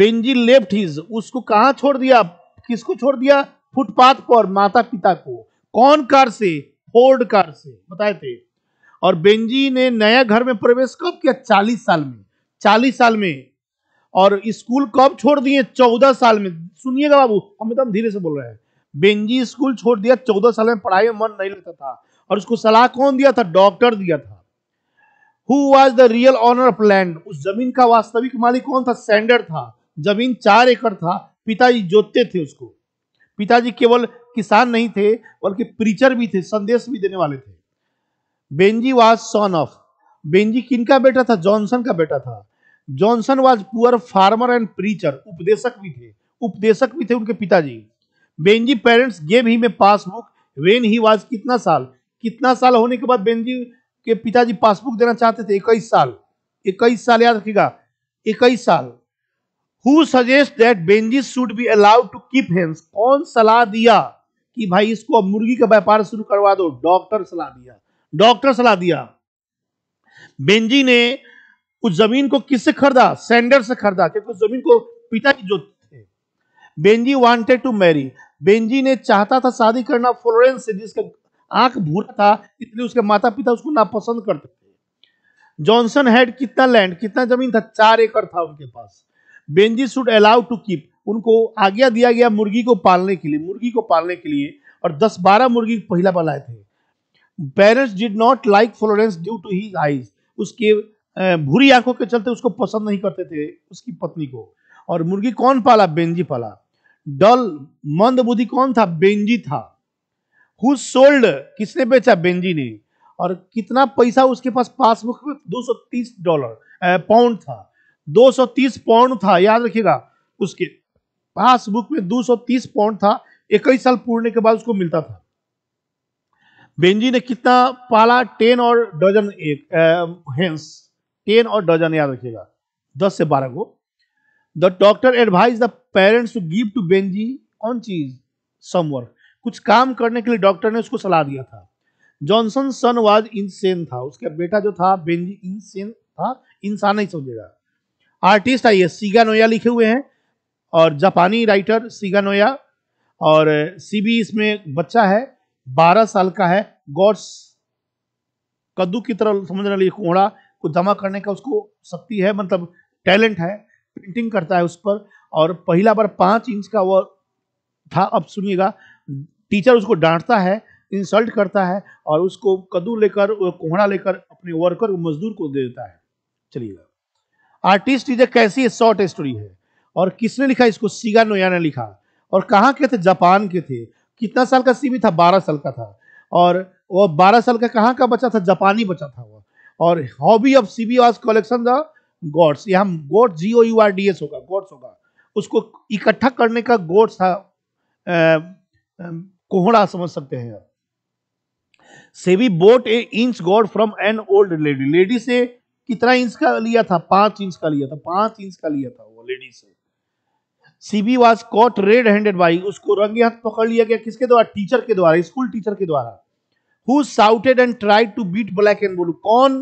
बेंजी लेफ्ट हिज उसको कहा छोड़ दिया किसको छोड़ दिया फुटपाथ पर माता पिता को कौन कार से फोर्ड कार से बताए थे और बेंजी ने नया घर में प्रवेश कब किया चालीस साल में चालीस साल में और स्कूल कब छोड़ दिए चौदह साल में सुनिएगा बाबू हम एकदम धीरे से बोल रहे हैं बेंजी स्कूल छोड़ दिया चौदह साल में पढ़ाई में मन नहीं लगता था और उसको सलाह कौन दिया था डॉक्टर दिया था who was the real owner of land उस जमीन का वास्तविक मालिक कौन था सेंडर था जमीन चार एकड़ था पिताजी जोतते थे उसको पिताजी केवल किसान नहीं थे बल्कि प्रीचर भी थे संदेश भी देने वाले थे Benji was son of Benji किन का बेटा था जॉनसन का बेटा था Johnson was poor farmer and preacher उपदेशक भी थे उपदेशक भी थे उनके पिताजी बेंजी पेरेंट्स गेव ही में पासबुक वेन ही वाज कितना साल कितना साल होने के बाद बेंजी के पिताजी पासबुक देना चाहते थे इक्कीस साल इक्कीस साल याद रखेगा इक्कीस साल who suggest that Benji should be allowed to keep hens कौन सलाह दिया कि भाई इसको अब मुर्गी का व्यापार शुरू करवा दो डॉक्टर सलाह दिया डॉक्टर सलाह दिया बेंजी ने उस जमीन को किससे खरीदा सेंडर से खरीदा क्योंकि उस जमीन को पिता की जो थे Benji wanted to marry Benji ने चाहता था शादी करना फ्लोरेंस से जिसका आंख भूरा था इसलिए उसके माता पिता उसको नापसंद करते थे जॉनसन हैड कितना लैंड कितना जमीन था चार एकड़ था उनके पास Benji should allow to keep उनको आज्ञा दिया गया मुर्गी को पालने के लिए मुर्गी को पालने के लिए और दस बारह मुर्गी पहला बनाए थे parents did not like Florence due to his eyes उसके भूरी आंखों के चलते उसको पसंद नहीं करते थे उसकी पत्नी को और मुर्गी कौन पाला बेंजी पाला डल मंद बुद्धि कौन था बेंजी था हु सोल्ड किसने बेचा बेंजी ने और कितना पैसा उसके पास पासबुक में 230 डॉलर पाउंड था 230 पाउंड था याद रखिएगा उसके पासबुक में 230 पाउंड था इक्कीस साल पूर्णे के बाद उसको मिलता था बेंजी ने कितना पाला टेन और डजन एक हेंस टेन और डजन याद रखिएगा दस से बारह को the doctor advise the parents to give to Benji on चीज समवर्क कुछ काम करने के लिए डॉक्टर ने उसको सलाह दिया था जॉनसन सन वाज इनसेन था उसका बेटा जो था बेंजी इनसेन था इंसान नहीं समझेगा आर्टिस्ट आइए सीगा नोया लिखे हुए हैं और जापानी राइटर सीगा नोया और सीबी uh, इसमें बच्चा है बारह साल का है गॉड्स कद्दू की तरह समझ रहा कोहड़ा को जमा करने का उसको शक्ति है मतलब टैलेंट है प्रिंटिंग करता है उस पर और पहला बार पाँच इंच का वो था अब सुनिएगा टीचर उसको डांटता है इंसल्ट करता है और उसको कद्दू लेकर कोहड़ा लेकर अपने वर्कर मजदूर को दे देता है चलिएगा आर्टिस्ट इज ए कैसी शॉर्ट स्टोरी है और किसने लिखा इसको सीगा नोया ने लिखा और कहाँ के थे जापान के थे कितना साल का सीमी था बारह साल का था और वो बारह साल का कहाँ का बच्चा था जापानी बच्चा था और hobby of Seibei was collection the gourds ये हम gourd G O U R D S होगा गोड्स होगा उसको इकट्ठा करने का गोड्स था कोहड़ा समझ सकते हैं आप Seibei bought a inch gourd from an old lady lady से कितना इंच का लिया था पांच इंच का लिया था पांच इंच का लिया था वो लेडी से Seibei was caught red handed by उसको रंगे हाथ पकड़ लिया गया किसके द्वारा टीचर के द्वारा स्कूल टीचर के द्वारा who shouted and tried to beat black and blue कौन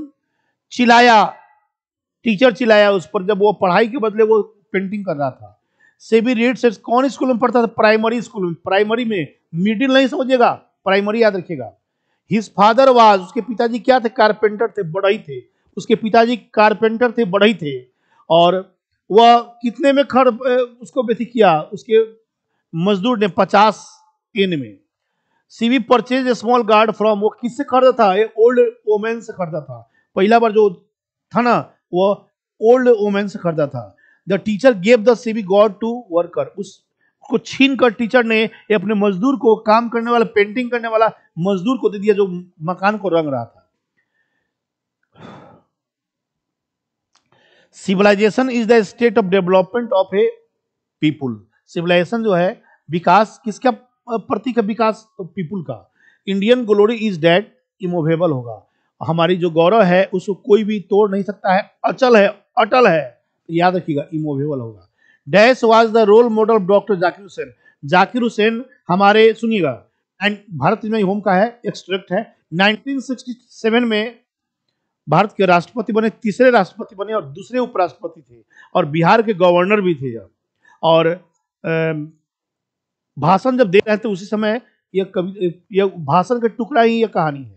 चिल्लाया टीचर चिल्लाया उस पर जब वो पढ़ाई के बदले वो पेंटिंग कर रहा था सेबी रेड सेट्स कौन स्कूल में पढ़ता था प्राइमरी स्कूल में प्राइमरी में मिडिल नहीं समझिएगा प्राइमरी याद रखिएगा हिज फादर वाज उसके पिताजी क्या थे कारपेंटर थे बढ़ई थे उसके पिताजी कारपेंटर थे बढ़ई थे और वह कितने में खड़ उसको व्यथित किया उसके मजदूर ने पचास एन में Seibei purchase small gourd from वो किससे खरीदा था ये ओल्ड वोमेन से खरीदा था पहला बार जो था ना वो ओल्ड वोमेन से खरीदा था the teacher gave the Seibei gourd to worker उस को छीन कर टीचर ने अपने मजदूर को काम करने वाला पेंटिंग करने वाला मजदूर को दे दिया जो मकान को रंग रहा था civilization is the state of development of a people civilization जो है विकास किसका प्रति का विकास तो पीपुल का Indian glory is dead immovable होगा हमारी जो गौरव है उसको कोई भी तोड़ नहीं सकता है अचल है अटल है याद रखिएगा इमोवेबल होगा dash was the role model doctor Zakir Husain Zakir Husain हमारे सुनिएगा एंड भारत में होम का है एक्सट्रैक्ट है 1967 में भारत के राष्ट्रपति बने तीसरे राष्ट्रपति बने और दूसरे उपराष्ट्रपति थे और बिहार के गवर्नर भी थे और भाषण जब दे रहे थे तो उसी समय यह कवि यह भाषण का टुकड़ा ही यह कहानी है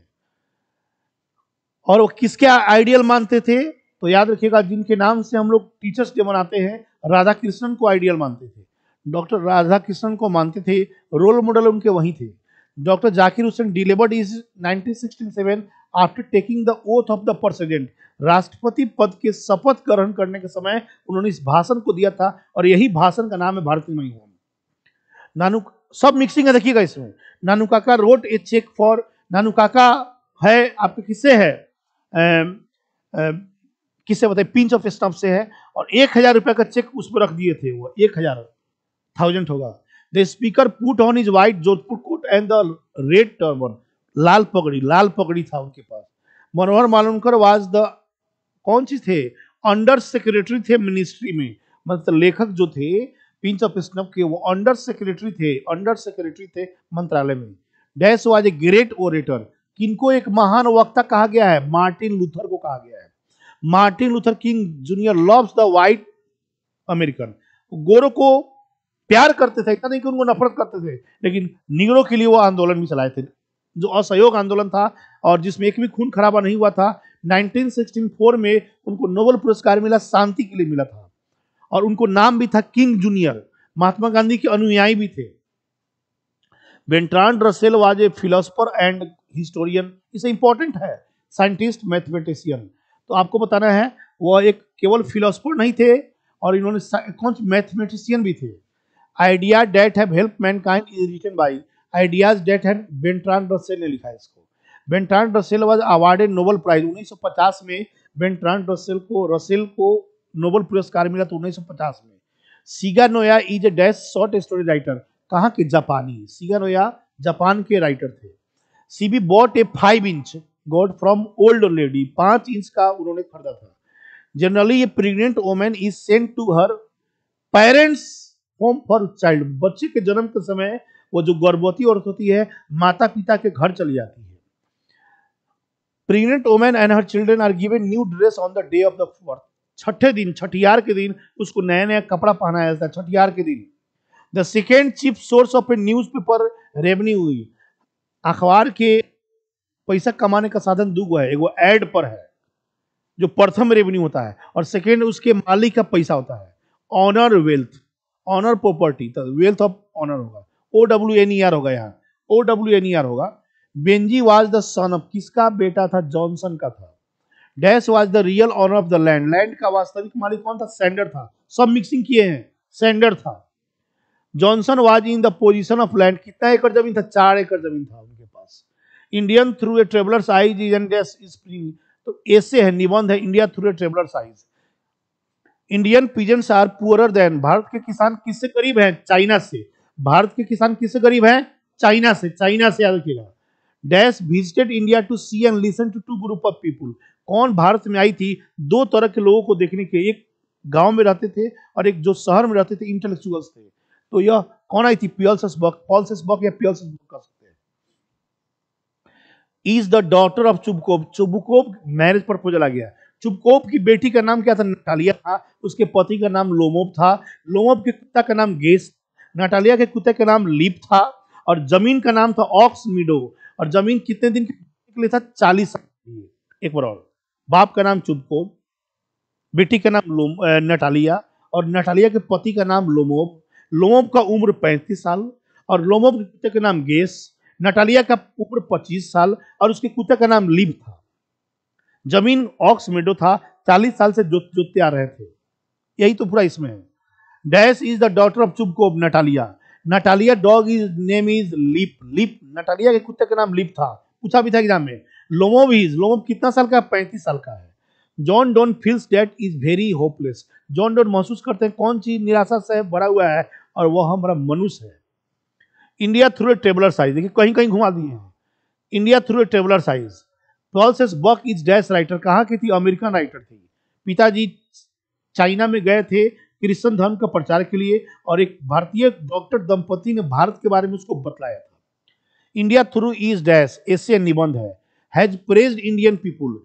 और वो किसके आइडियल मानते थे तो याद रखिएगा जिनके नाम से हम लोग टीचर्स डे मनाते हैं राधा कृष्णन को आइडियल मानते थे डॉक्टर राधा कृष्णन को मानते थे रोल मॉडल उनके वही थे doctor Zakir Husain delivered is nineteen after taking the oath of the president राष्ट्रपति पद के शपथ ग्रहण करने के समय उन्होंने इस भाषण को दिया था और यही भाषण का नाम है भारतीय मई नानू सब मिक्सिंग है देखिएगा इसमें Nanu Kaka wrote a cheque for Nanu Kaka है आपके किससे है किससे बताए पिंच ऑफ स्टम्प से है और एक हजार रुपये का चेक उस पर रख दिए थे वो एक हजार थाउजेंड होगा the speaker put on is white Jodhpur coat and the red turban लाल पगड़ी लाल पगड़ी था उनके पास मनोहर मालूमकर वाज द कौन सी थे अंडर सेक्रेटरी थे मिनिस्ट्री में मतलब लेखक जो थे पिंच ऑफ स्नफ के वो अंडर सेक्रेटरी थे अंडर सेक्रेटरी थे मंत्रालय में dash was a great orator किनको एक महान वक्ता कहा गया है मार्टिन लूथर को कहा गया है Martin Luther King junior loves the white American गोरो को प्यार करते थे इतना नहीं कि उनको नफरत करते थे लेकिन निगरों के लिए वो आंदोलन भी चलाए थे जो असहयोग आंदोलन था और जिसमें एक भी खून खराबा नहीं हुआ था 1964 में उनको नोबल पुरस्कार मिला शांति के लिए मिला था और उनको नाम भी था किंग जूनियर महात्मा गांधी के अनुयायी भी थे Bertrand Russell was a philosopher and historian इसे इंपॉर्टेंट है साइंटिस्ट मैथमेटिशियन तो आपको बताना है वह एक केवल फिलोसफर नहीं थे और इन्होंने कौन मैथमेटिशियन भी थे idea that have help mankind is written by ideas that have Bertrand Russell ने लिखा है इसको Bertrand Russell was awarded Nobel prize 1950 में बेंट्रांड रसेल को रसेल को नोबल पुरस्कार मिला था तो उन्नीस में Shiga Naoya is a dash short story writer कहाँ के जापानी सीगा नोया जापान के राइटर थे Seibei bought a five inch gourd from old lady पांच इंच का उन्होंने खरीदा था जनरली ये pregnant women is sent to her parents home for child बच्चे के जन्म के समय वो जो गर्भवती औरत होती है माता पिता के घर चली जाती है pregnant women and her children are given new dress on the day of the birth छठे दिन छठियार के दिन उसको नया नया कपड़ा पहनाया जाता है छठियार के दिन the second chief source of a newspaper revenue हुई अखबार के पैसा कमाने का साधन दूगो है एगो एड पर है जो प्रथम रेवन्यू होता है और सेकेंड उसके मालिक का पैसा होता है ऑनर वेल्थ ऑनर प्रॉपर्टी तो वेल्थ ऑफ ऑनर होगा O W N E R होगा यहाँ O W N E R होगा Benji was the son of किसका बेटा था जॉनसन का था dash was the real owner of the land land का वास्तविक मालिक कौन था सेंडर था सब मिक्सिंग किए हैं सेंडर था Johnson was in the position of land कितना एकड़ जमीन था चार एकड़ जमीन था उनके पास Indian through a traveller's eyes is an dash is free तो ऐसे है निबंध है India through a traveller's eyes Indian peasants are poor than भारत के किसान किससे गरीब हैं चाइना से भारत के किसान किससे गरीब हैं चाइना से चाइना से याद रखिएगा dash visited India to see and listen to to group of people कौन भारत में आई थी दो तरह के लोगों को देखने के एक गांव में रहते थे और एक जो शहर में रहते थे इंटेलेक्चुअल्स थे तो यह कौन आई थी पियल्सस बक पॉल्सस बक या बक सकते हैं is the daughter of Chubukov Chubukov marriage proposal आ गया चुबकोप की बेटी का नाम क्या था नटालिया था उसके पति का नाम लोमोब था लोमोब के कुत्ता का नाम गेस नटालिया के कुत्ते का नाम लीप था और जमीन का नाम था ऑक्स मिडो और जमीन कितने दिन के लिए था चालीस एक बार और बाप का नाम चुपको बेटी का नाम लोम नटालिया और नटालिया के पति का नाम लोमोब लोमोब का उम्र 35 साल और लोमोब के कुत्ते का नाम गेस नटालिया का उम्र 25 साल और उसके कुत्ते का नाम लिब था जमीन ऑक्स मेडो था 40 साल से जोत जोतते आ रहे थे यही तो पूरा इसमें है dash is the daughter of Chubukov Natalia Natalia dog is name is lip lip Natalia के कुत्ते का नाम लिप था पूछा भी था एग्जाम में लोमोवीज लोमोव कितना साल का है पैंतीस साल का है John Donne feels that is very hopeless John Donne महसूस करते हैं कौन चीज निराशा से भरा हुआ है और वह हमारा मनुष्य है India through a traveller's eyes देखिए कहीं कहीं घुमा दिए हैं India through a traveller's eyes S Buck is dash writer कहाँ की थी अमेरिकन राइटर थी पिताजी चाइना में गए थे क्रिश्चन धर्म का प्रचार के लिए और एक भारतीय डॉक्टर दंपति ने भारत के बारे में उसको बतलाया था India through is dash Asian निबंध है हैज प्रेज इंडियन पीपुल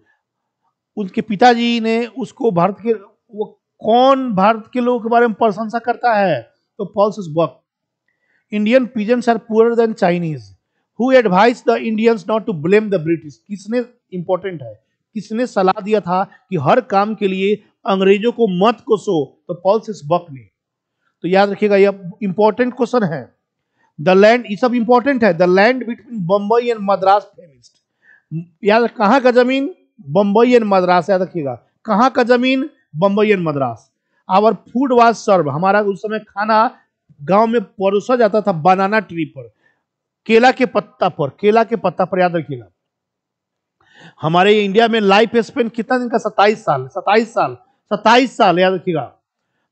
उसके पिताजी ने उसको भारत के वो कौन भारत के लोगों के बारे में प्रशंसा करता है तो Pearl S Buck Indian peasants are poor than Chinese who advise the Indians not to blame the British किसने इंपॉर्टेंट है किसने सलाह दिया था कि हर काम के लिए अंग्रेजों को मत को सो तो पॉल्स बक ने तो याद रखिएगा यह इंपॉर्टेंट क्वेश्चन है द लैंड ये सब इंपॉर्टेंट है the land between Bombay and Madras famished याद कहाँ का जमीन बम्बई एंड मद्रास याद रखिएगा कहाँ का जमीन Bombay and Madras our food was serve हमारा उस समय खाना गांव में परोसा जाता था बनाना ट्री पर केला के पत्ता पर केला के पत्ता पर याद रखिएगा हमारे इंडिया में लाइफ स्पेन कितना दिन का सत्ताईस साल सत्ताईस साल सत्ताईस साल याद रखिएगा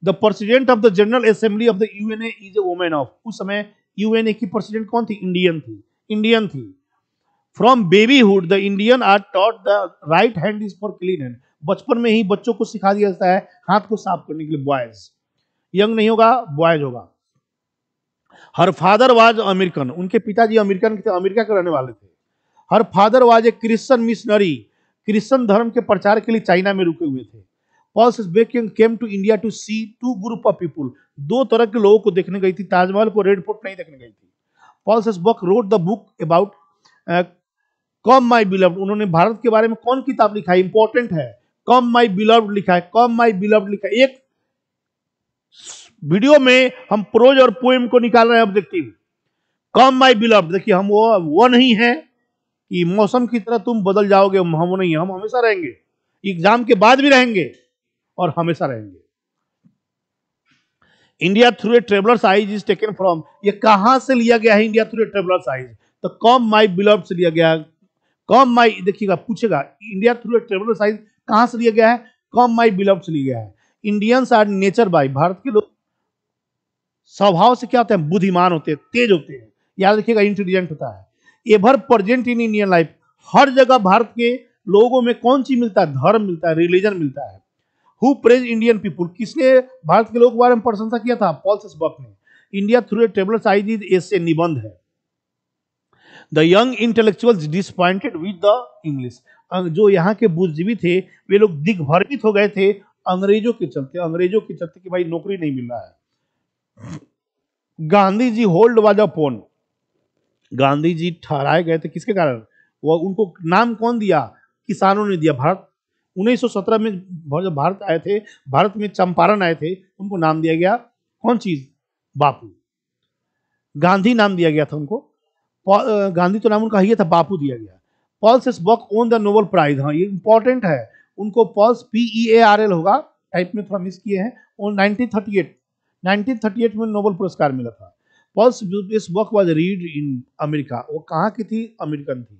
the president of the general assembly of the UNA is a women of उस समय यूएनए की प्रेसिडेंट कौन थी इंडियन थी इंडियन थी from babyhood the Indian are taught the right hand is for clean hand बचपन में ही बच्चों को सिखा दिया जाता है हाथ को साफ करने के लिए बॉयज यंग नहीं होगा बॉयज होगा हर फादर वाज अमेरिकन उनके पिताजी अमेरिकन थे अमेरिका के रहने वाले थे her father was a Christian missionary Christian धर्म के प्रचार के लिए चाइना में रुके हुए थे पॉल्स बेकिंग came to India to see two group of people दो तरह के लोगों को देखने गई थी ताजमहल को रेड फोर्ट नहीं देखने गई थी Pearl S Buck wrote the book about come my beloved उन्होंने भारत के बारे में कौन किताब लिखा है इंपॉर्टेंट है कम माई बिलव लिखा है कम माई बिलव लिखा है एक वीडियो में हम प्रोज और पोएम को निकाल रहे हैं ऑब्जेक्टिव कम माई बिलव देखिए हम वो वो नहीं है कि मौसम की तरह तुम बदल जाओगे हम वो नहीं हम हमेशा रहेंगे एग्जाम के बाद भी रहेंगे और हमेशा रहेंगे India through a traveller's eyes is taken from ये कहां से लिया गया है India through a traveller's eyes तो कॉम माई बिलव से लिया गया कॉम माई देखिएगा पूछेगा India through a traveller's eyes कहाँ से लिया गया है कॉम माई बिलव से लिया गया है इंडियंस आर नेचर बाई भारत के लोग स्वभाव से क्या होते हैं बुद्धिमान होते हैं तेज होते हैं याद रखिएगा इंटेलिजेंट होता है ever present in Indian life हर जगह भारत के लोगों में कौन चीज मिलता है धर्म मिलता है रिलीजन मिलता है हु प्रेज इंडियन पीपुल किसने भारत के लोगों के बारे में प्रशंसा किया था पॉल्स बक ने India through a traveller's eye is एस निबंध है the young intellectual disappointed with the English जो यहाँ के बुद्धिजीवी थे वे लोग दिग्भ्रमित हो गए थे अंग्रेजों के चलते अंग्रेजों के चलते कि भाई नौकरी नहीं मिल रहा है Gandhi ji hold was upon Gandhi ji ठहराए गए थे किसके कारण वो उनको नाम कौन दिया किसानों ने दिया भारत 1917 में जब भारत आए थे भारत में चंपारण आए थे उनको नाम दिया गया कौन चीज बापू गांधी नाम दिया गया था उनको गांधी तो नाम उनका ही था बापू दिया गया Pearl S Buck won the Nobel prize हाँ ये इंपॉर्टेंट है उनको Pearl P E A R L होगा टाइप में थोड़ा मिस किए हैं और 1938 1938 में नोबल पुरस्कार मिला था Pearl S Buck was read in America वो कहाँ की थी अमेरिकन थी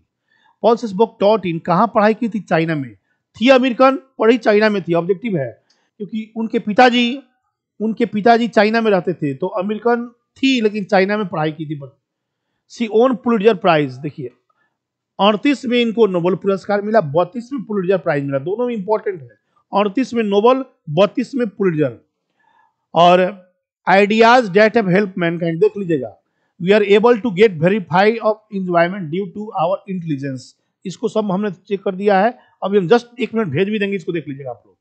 Paul's S book taught in कहाँ पढ़ाई की थी चाइना में थी अमेरिकन पढ़ी चाइना में थी ऑब्जेक्टिव है क्योंकि उनके पिताजी उनके पिताजी चाइना में रहते थे तो अमेरिकन थी लेकिन चाइना में पढ़ाई की थी सी ओन पुलिटर प्राइज देखिए अड़तीस में इनको नोबल पुरस्कार मिला बत्तीस में पुलिटर प्राइज मिला दोनों में इंपॉर्टेंट है अड़तीस में नोबल बत्तीस में पुलिटर और ideas that have help man mankind देख लीजिएगा we are able to get verify of environment due to our intelligence इसको सब हमने चेक कर दिया है अभी हम जस्ट एक मिनट भेज भी देंगे इसको देख लीजिएगा आप लोग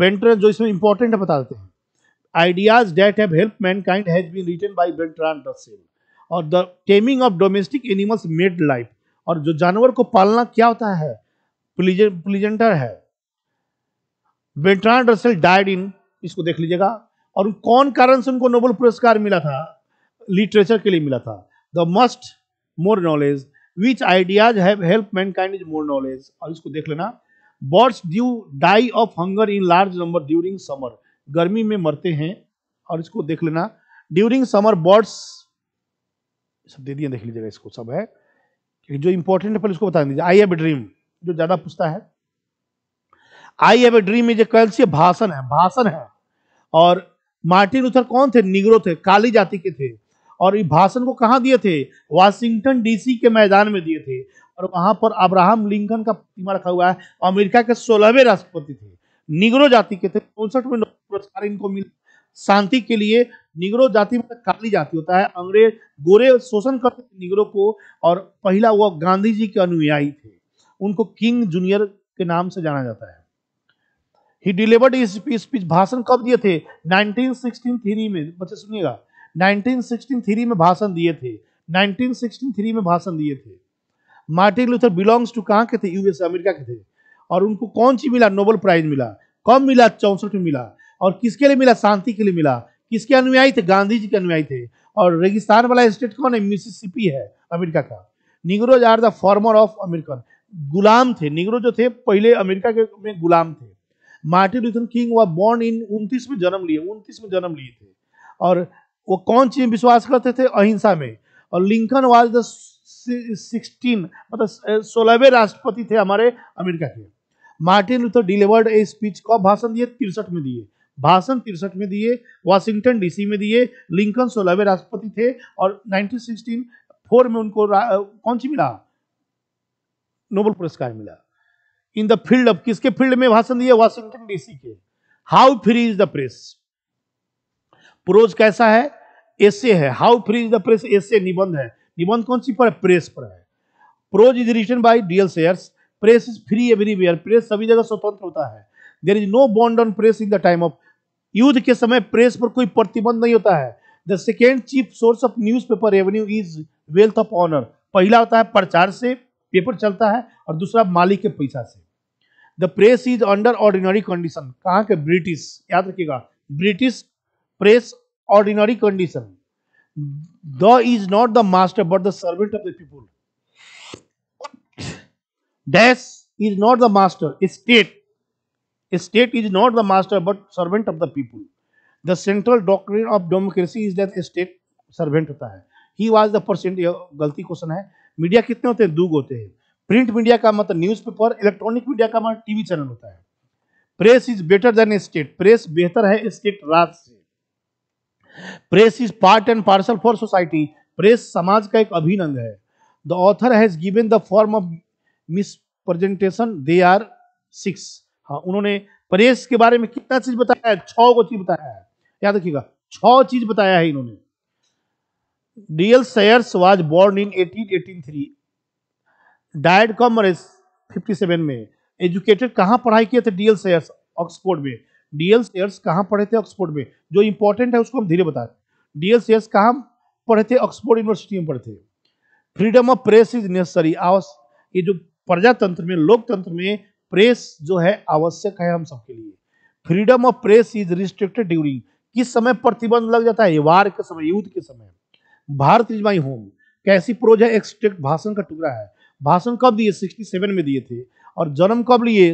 बेंटर जो इसमें इंपॉर्टेंट है बता देते हैं ideas that have help man kind has been written by Bertrand Russell और the taming of domestic animals made life और जो जानवर को पालना क्या होता है प्लीजेंटर है बेट्रांड रसल डाइड इन इसको देख लीजिएगा और कौन कारण से उनको नोबल पुरस्कार मिला था लिटरेचर के लिए मिला था the must more knowledge which ideas है इसको देख लेना birds do die of hunger in large number during summer गर्मी में मरते हैं और इसको देख लेना ड्यूरिंग समर बर्ड्स सब दे दिए देख लीजिएगा इसको सब है क्योंकि जो इंपॉर्टेंट है पहले उसको बता दीजिए आई हैव ए ड्रीम जो ज़्यादा पूछता है आई हैव ए ड्रीम में जो कल से भाषण है भाषण है और मार्टिन उथर कौन थे निगरो थे काली जाति के थे और ये भाषण को कहाँ दिए थे वाशिंगटन डीसी के मैदान में दिए थे और वहां पर अब्राहम लिंकन का प्रतिमा रखा हुआ है अमेरिका के सोलहवें राष्ट्रपति थे निगरो जाति के थे उनसठ में पुरस्कार इनको मिला शांति के लिए निगरो जाति मतलब काली जाति होता है अंग्रेज गोरे शोषण करते थे निगरो को और पहला वह गांधी जी के अनुयायी थे उनको किंग जूनियर के नाम से जाना जाता है ही डिलीवर्ड स्पीच भाषण कब दिए थे 1963 में बच्चे सुनिएगा 1963 में भाषण दिए थे 1963 में भाषण दिए थे मार्टिन लूथर बिलोंग्स टू कहाँ के थे यूएस अमेरिका के थे और उनको कौन सी मिला नोबेल प्राइज मिला कब मिला चौंसठ में मिला और किसके लिए मिला शांति के लिए मिला किसके अनुयायी थे गांधी जी के अनुयायी थे और रेगिस्तान वाला स्टेट कौन है मिसिसिपी है अमेरिका का negroes are the former of American गुलाम थे निगरो जो थे पहले अमेरिका के में गुलाम थे मार्टिन लूथर किंग वह बॉर्न इन उनतीस में जन्म लिए उनतीस में जन्म लिए थे और वो कौन चीज में विश्वास करते थे अहिंसा में और लिंकन वाज द सिक्सटीन मतलब सोलहवें राष्ट्रपति थे हमारे अमेरिका के Martin Luther delivered a speech कब भाषण दिए तिरसठ में दिए भाषण तिरसठ में दिए वाशिंगटन डीसी में दिए लिंकन सोलहवे राष्ट्रपति थे और 1964 में उनको कौन सी मिला नोबल पुरस्कार मिला इन द फील्ड ऑफ किसके फील्ड में भाषण दिए वाशिंगटन डीसी के how free is the press prose कैसा है एसे है how free is the press essay निबंध है निबंध कौन सी पर है प्रेस पर है prose is written by DL Sayers press is free everywhere press सभी जगह स्वतंत्र होता है there is no bond on press in the time of युद्ध के समय प्रेस पर कोई प्रतिबंध नहीं होता है the second chief source of newspaper revenue is wealth of owner पहला होता है प्रचार से पेपर चलता है और दूसरा मालिक के पैसा से the press is under ordinary condition कहाँ के ब्रिटिश याद रखिएगा British press ordinary condition the is not the master but the servant of the people dash is not the master state state is not the master but servant of the people the central doctrine of democracy is that state servant होता है he was the percent गलती question है media कितने होते हैं दूग होते हैं print media का मतलब न्यूज़पेपर इलेक्ट्रॉनिक मीडिया का मतलब टीवी चैनल होता है press is better than state press बेहतर है स्टेट राज से press is part and parcel for society press समाज का एक अभिन्न है the author has given the form of mis presentation they are six हाँ उन्होंने परेश के बारे में कितना चीज बताया है छः को चीज बताया है याद रखिएगा छ चीज बताया है इन्होंने DL Sayers was born in eighteen eighteen three died fifty seven में एजुकेटेड कहाँ पढ़ाई किए थे डीएल सेयर्स ऑक्सफोर्ड में डीएल सेयर्स कहाँ पढ़े थे ऑक्सफोर्ड में जो इंपॉर्टेंट है उसको हम धीरे बता रहे डीएल सेयर्स कहाँ पढ़े थे ऑक्सफोर्ड यूनिवर्सिटी में पढ़े थे freedom of press is necessary आवास ये जो प्रजातंत्र में लोकतंत्र में प्रेस जो है आवश्यक है हम सबके लिए freedom of press is restricted during किस समय प्रतिबंध लग जाता है वार के समय युद्ध के समय भारत इज माई होम कैसी प्रोज है एक्सट्रिक्ट भाषण का टुकड़ा है भाषण कब दिए सिक्सटी सेवन में दिए थे और जन्म कब लिए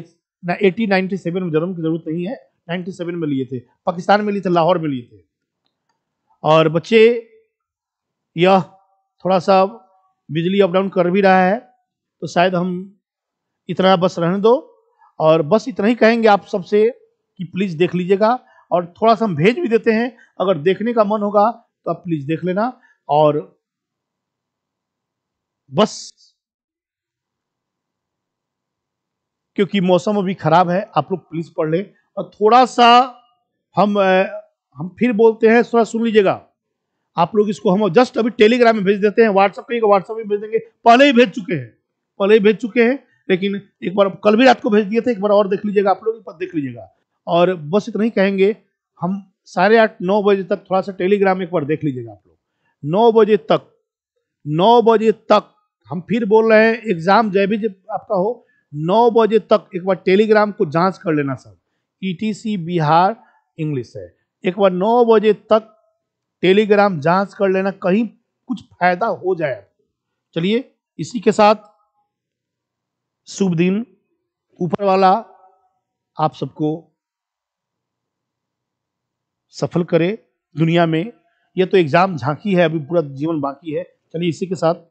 ना एटी नाइनटी सेवन में जन्म की जरूरत नहीं है नाइनटी सेवन में लिए थे पाकिस्तान में लिए थे लाहौर में लिए थे और बच्चे यह थोड़ा सा बिजली अप डाउन कर भी रहा है तो शायद हम इतना बस रहने दो और बस इतना ही कहेंगे आप सबसे कि प्लीज़ देख लीजिएगा और थोड़ा सा हम भेज भी देते हैं अगर देखने का मन होगा तो आप प्लीज़ देख लेना और बस क्योंकि मौसम अभी ख़राब है आप लोग प्लीज़ पढ़ लें और थोड़ा सा हम हम फिर बोलते हैं थोड़ा सुन लीजिएगा आप लोग इसको हम जस्ट अभी टेलीग्राम में भेज देते हैं व्हाट्सएप पे व्हाट्सएप में भेज देंगे पहले ही भेज चुके हैं पहले ही भेज चुके हैं लेकिन एक बार कल भी रात को भेज दिए थे एक बार और देख लीजिएगा आप लोग भी देख लीजिएगा और बस इतना ही कहेंगे हम साढ़े आठ नौ बजे तक थोड़ा सा टेलीग्राम एक बार देख लीजिएगा आप लोग नौ बजे तक नौ बजे तक हम फिर बोल रहे हैं एग्जाम जय भी आपका हो नौ बजे तक एक बार टेलीग्राम को जांच कर लेना sir E e Bihar English है एक बार नौ बजे तक टेलीग्राम जांच कर लेना कहीं कुछ फायदा हो जाए चलिए इसी के साथ शुभ दिन ऊपर वाला आप सबको सफल करे दुनिया में यह तो एग्जाम झांकी है अभी पूरा जीवन बाकी है चलिए इसी के साथ